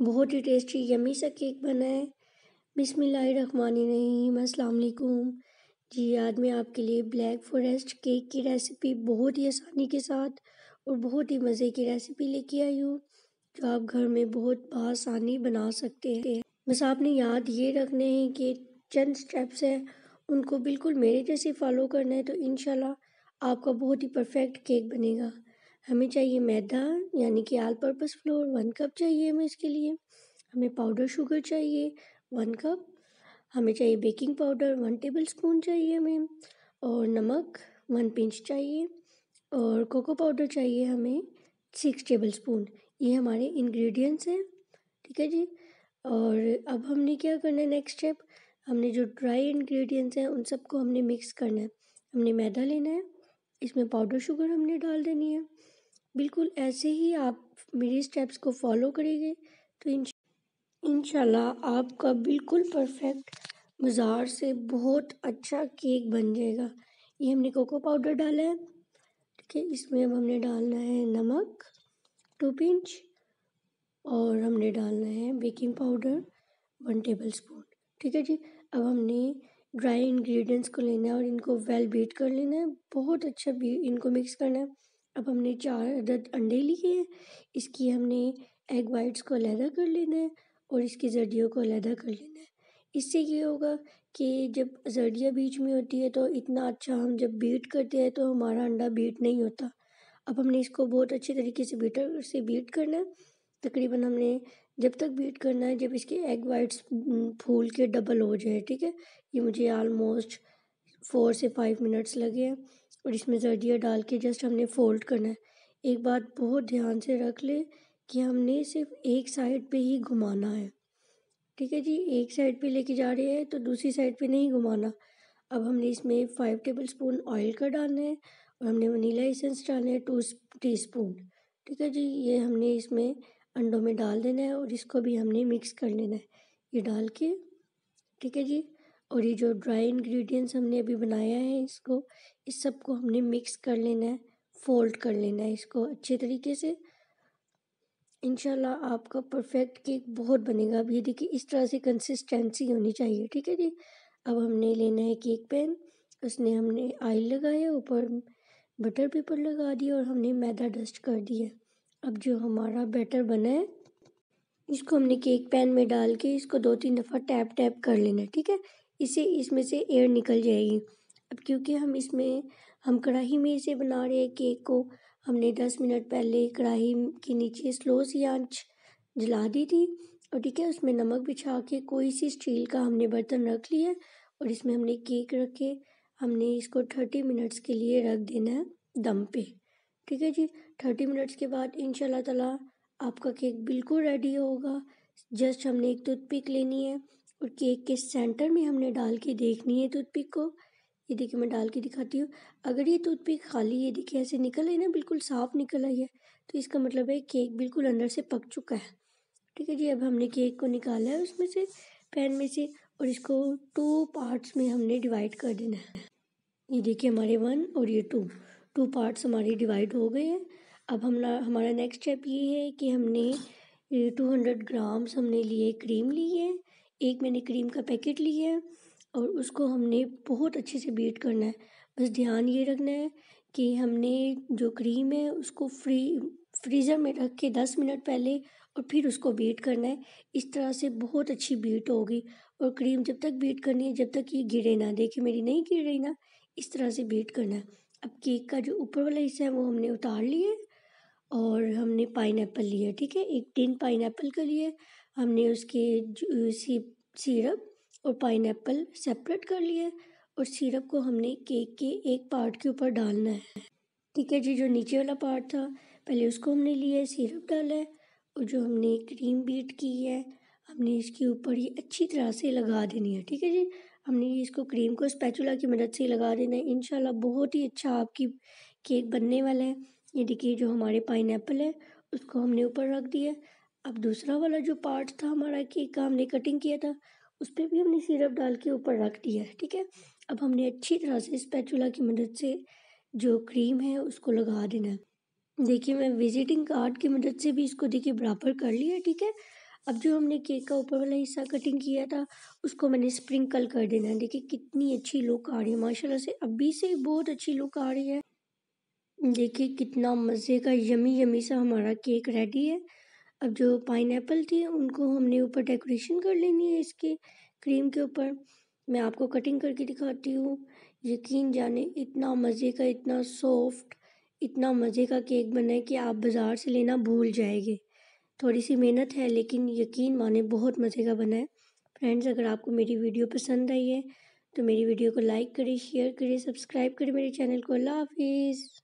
बहुत ही tasty yummy सा केक बना है बिसमीम असलकुम जी आज मैं आपके लिए ब्लैक फॉरेस्ट केक की रेसिपी बहुत ही आसानी के साथ और बहुत ही मज़े की रेसिपी लेके आई हूँ जो आप घर में बहुत आसानी बना सकते हैं बस आपने याद ये रखने हैं कि चंद स्टेप्स हैं उनको बिल्कुल मेरे जैसे फॉलो करना है तो इन आपका बहुत ही परफेक्ट केक बनेगा हमें चाहिए मैदा यानी कि all purpose flour one cup चाहिए हमें इसके लिए हमें पाउडर शुगर चाहिए वन कप हमें चाहिए baking powder one tablespoon चाहिए हमें और नमक वन पिंच चाहिए और कोको पाउडर चाहिए हमें सिक्स टेबल स्पून ये हमारे इंग्रेडिएंट्स हैं ठीक है जी और अब हमने क्या करना है नेक्स्ट स्टेप हमने जो ड्राई इंग्रेडिएंट्स हैं उन सबको हमने मिक्स करना है हमने मैदा लेना है इसमें पाउडर शुगर हमने डाल देनी है बिल्कुल ऐसे ही आप मेरे स्टेप्स को फॉलो करेंगे तो इन आपका बिल्कुल परफेक्ट मज़ार से बहुत अच्छा केक बन जाएगा ये हमने कोको पाउडर डाला है ठीक है इसमें अब हमने डालना है नमक टू पिंच और हमने डालना है baking powder one tablespoon ठीक है जी अब हमने ड्राई इंग्रेडिएंट्स को लेना है और इनको वेल बीट कर लेना है बहुत अच्छा इनको मिक्स करना है अब हमने चार अदद अंडे लिए हैं इसकी हमने एग वाइट्स को अलहदा कर लेना है और इसकी जर्दियों को अलहदा कर लेना है इससे ये होगा कि जब जर्दियाँ बीच में होती है तो इतना अच्छा हम जब बीट करते हैं तो हमारा अंडा बीट नहीं होता अब हमने इसको बहुत अच्छे तरीके से बीटर से बीट करना है तकरीबन हमने जब तक बीट करना है जब इसके एग वाइट्स फूल के डबल हो जाए ठीक है ये मुझे आलमोस्ट फोर से फाइव मिनट्स लगे हैं और इसमें जर्दिया डाल के जस्ट हमने फ़ोल्ड करना है एक बात बहुत ध्यान से रख ले कि हमने सिर्फ एक साइड पे ही घुमाना है ठीक है जी एक साइड पे लेके जा रहे हैं तो दूसरी साइड पे नहीं घुमाना अब हमने इसमें फ़ाइव टेबल स्पून ऑयल का डालना है और हमने वनीला एसेंस डालना है टू टी स्पून ठीक है जी ये हमने इसमें अंडों में डाल देना है और इसको भी हमने मिक्स कर लेना है ये डाल के ठीक है जी और ये जो ड्राई इंग्रेडिएंट्स हमने अभी बनाया है इसको इस सब को हमने मिक्स कर लेना है फोल्ड कर लेना है इसको अच्छे तरीके से इंशाल्लाह आपका परफेक्ट केक बहुत बनेगा अब ये देखिए इस तरह से कंसिस्टेंसी होनी चाहिए ठीक है जी अब हमने लेना है केक पैन उसने हमने आयल लगाया ऊपर बटर पेपर लगा दिया और हमने मैदा डस्ट कर दिया अब जो हमारा बैटर बना है इसको हमने केक पैन में डाल के इसको दो तीन दफ़ा टैप टैप कर लेना ठीक है इससे इसमें से एयर निकल जाएगी अब क्योंकि हम इसमें हम कढ़ाई में इसे बना रहे हैं केक को हमने दस मिनट पहले कढ़ाई के नीचे स्लो सी आंच जला दी थी और ठीक है उसमें नमक बिछा के कोई सी स्टील का हमने बर्तन रख लिया और इसमें हमने केक रखे हमने इसको थर्टी मिनट्स के लिए रख देना है दम पे ठीक है जी थर्टी मिनट्स के बाद इन ताला आपका केक बिल्कुल रेडी होगा जस्ट हमने एक टूथ लेनी है और केक के सेंटर में हमने डाल के देखनी है टूथपिक को ये देखिए मैं डाल के दिखाती हूँ अगर ये टूथपिक खाली ये देखिए ऐसे निकल आई ना बिल्कुल साफ़ निकल आई है तो इसका मतलब है केक बिल्कुल अंदर से पक चुका है ठीक है जी अब हमने केक को निकाला है उसमें से पैन में से और इसको टू पार्ट्स में हमने डिवाइड कर देना है ये देखिए हमारे वन और ये टू टू पार्ट्स हमारे डिवाइड हो गए हैं अब हम हमारा नेक्स्ट स्टेप ये है कि हमने टू हंड्रेड ग्राम्स हमने लिए क्रीम ली है एक मैंने क्रीम का पैकेट लिया है और उसको हमने बहुत अच्छे से बीट करना है बस ध्यान ये रखना है कि हमने जो क्रीम है उसको फ्री फ्रीज़र में रख के दस मिनट पहले और फिर उसको बीट करना है इस तरह से बहुत अच्छी बीट होगी और क्रीम जब तक बीट करनी है जब तक ये गिरे ना देखिए मेरी नहीं गिर रही ना इस तरह से बीट करना है अब केक का जो ऊपर वाला हिस्सा है वो हमने उतार लिए और हमने पाइन लिया ठीक है एक टिन पाइन का लिए हमने उसके जो इसी सिरप और पाइन सेपरेट कर लिए और सिरप को हमने केक के एक पार्ट के ऊपर डालना है ठीक है जी जो नीचे वाला पार्ट था पहले उसको हमने लिया है सिरप डाला है और जो हमने क्रीम बीट की है हमने इसके ऊपर ये अच्छी तरह से लगा देनी है ठीक है जी हमने इसको क्रीम को स्पैचुला की मदद से लगा देना है इनशाला बहुत ही अच्छा आपकी केक बनने वाला है ये देखिए जो हमारे पाइन है उसको हमने ऊपर रख दिया अब दूसरा वाला जो पार्ट था हमारा कि काम ने कटिंग किया था उस पर भी हमने सिरप डाल के ऊपर रख दिया है ठीक है अब हमने अच्छी तरह से स्पैचुला की मदद से जो क्रीम है उसको लगा देना है देखिए मैं विजिटिंग कार्ड की मदद से भी इसको देखिए बराबर कर लिया ठीक है अब जो हमने केक का ऊपर वाला हिस्सा कटिंग किया था उसको मैंने स्प्रिंकल कर देना है देखिए कितनी अच्छी लुक आ रही है माशाल्लाह से अभी से बहुत अच्छी लुक आ रही है देखिए कितना मज़े का यमी यमी सा हमारा केक रेडी है अब जो पाइन थी उनको हमने ऊपर डेकोरेशन कर लेनी है इसके क्रीम के ऊपर मैं आपको कटिंग करके दिखाती हूँ यकीन जाने इतना मज़े का इतना सॉफ्ट इतना मज़े का केक बना है कि आप बाज़ार से लेना भूल जाएंगे थोड़ी सी मेहनत है लेकिन यकीन माने बहुत मज़े का बना है फ्रेंड्स अगर आपको मेरी वीडियो पसंद आई है तो मेरी वीडियो को लाइक करें शेयर करें सब्सक्राइब करें मेरे चैनल को अल्लाह हाफिज़